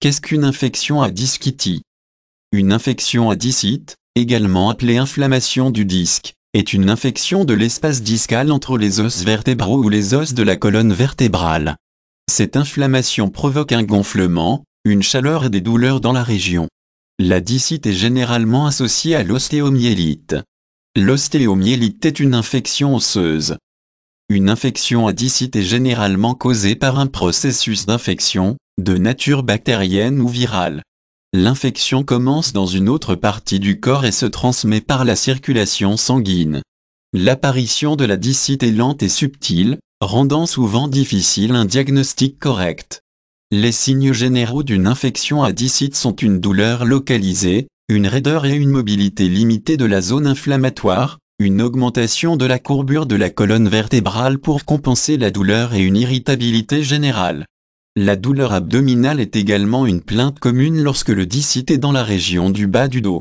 Qu'est-ce qu'une infection à disquiti Une infection à discite, également appelée inflammation du disque, est une infection de l'espace discal entre les os vertébraux ou les os de la colonne vertébrale. Cette inflammation provoque un gonflement, une chaleur et des douleurs dans la région. La discite est généralement associée à l'ostéomyélite. L'ostéomyélite est une infection osseuse, une infection à est généralement causée par un processus d'infection, de nature bactérienne ou virale. L'infection commence dans une autre partie du corps et se transmet par la circulation sanguine. L'apparition de la est lente et subtile, rendant souvent difficile un diagnostic correct. Les signes généraux d'une infection à sont une douleur localisée, une raideur et une mobilité limitée de la zone inflammatoire, une augmentation de la courbure de la colonne vertébrale pour compenser la douleur et une irritabilité générale. La douleur abdominale est également une plainte commune lorsque le dysite est dans la région du bas du dos.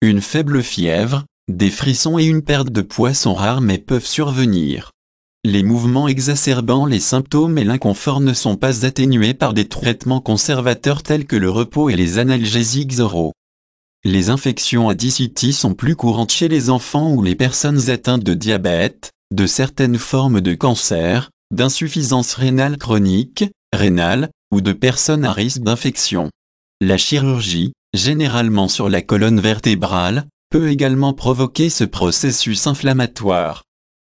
Une faible fièvre, des frissons et une perte de poids sont rares mais peuvent survenir. Les mouvements exacerbant les symptômes et l'inconfort ne sont pas atténués par des traitements conservateurs tels que le repos et les analgésiques oraux. Les infections à DCT sont plus courantes chez les enfants ou les personnes atteintes de diabète, de certaines formes de cancer, d'insuffisance rénale chronique, rénale, ou de personnes à risque d'infection. La chirurgie, généralement sur la colonne vertébrale, peut également provoquer ce processus inflammatoire.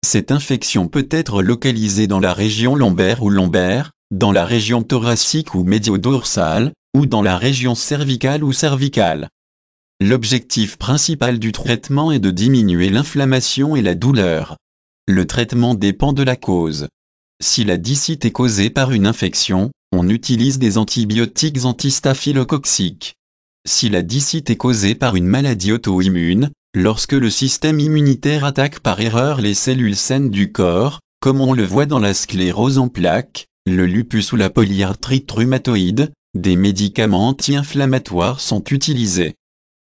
Cette infection peut être localisée dans la région lombaire ou lombaire, dans la région thoracique ou médio-dorsale, ou dans la région cervicale ou cervicale. L'objectif principal du traitement est de diminuer l'inflammation et la douleur. Le traitement dépend de la cause. Si la dicite est causée par une infection, on utilise des antibiotiques antistaphylocoxiques. Si la dicite est causée par une maladie auto-immune, lorsque le système immunitaire attaque par erreur les cellules saines du corps, comme on le voit dans la sclérose en plaques, le lupus ou la polyarthrite rhumatoïde, des médicaments anti-inflammatoires sont utilisés.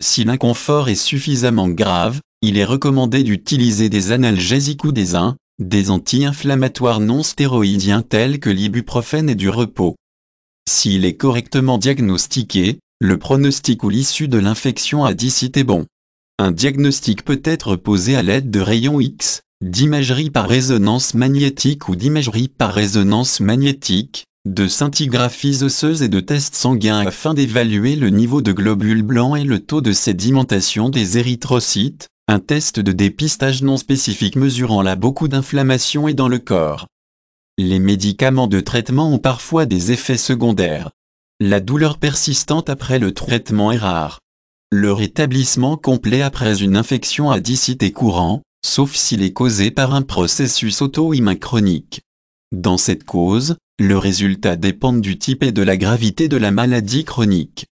Si l'inconfort est suffisamment grave, il est recommandé d'utiliser des analgésiques ou des uns, des anti-inflammatoires non stéroïdiens tels que l'ibuprofène et du repos. S'il est correctement diagnostiqué, le pronostic ou l'issue de l'infection à 10 est bon. Un diagnostic peut être posé à l'aide de rayons X, d'imagerie par résonance magnétique ou d'imagerie par résonance magnétique, de scintigraphies osseuses et de tests sanguins afin d'évaluer le niveau de globules blancs et le taux de sédimentation des érythrocytes, un test de dépistage non spécifique mesurant là beaucoup d'inflammation et dans le corps. Les médicaments de traitement ont parfois des effets secondaires. La douleur persistante après le traitement est rare. Le rétablissement complet après une infection à est courant, sauf s'il est causé par un processus auto-immun chronique. Dans cette cause, le résultat dépend du type et de la gravité de la maladie chronique.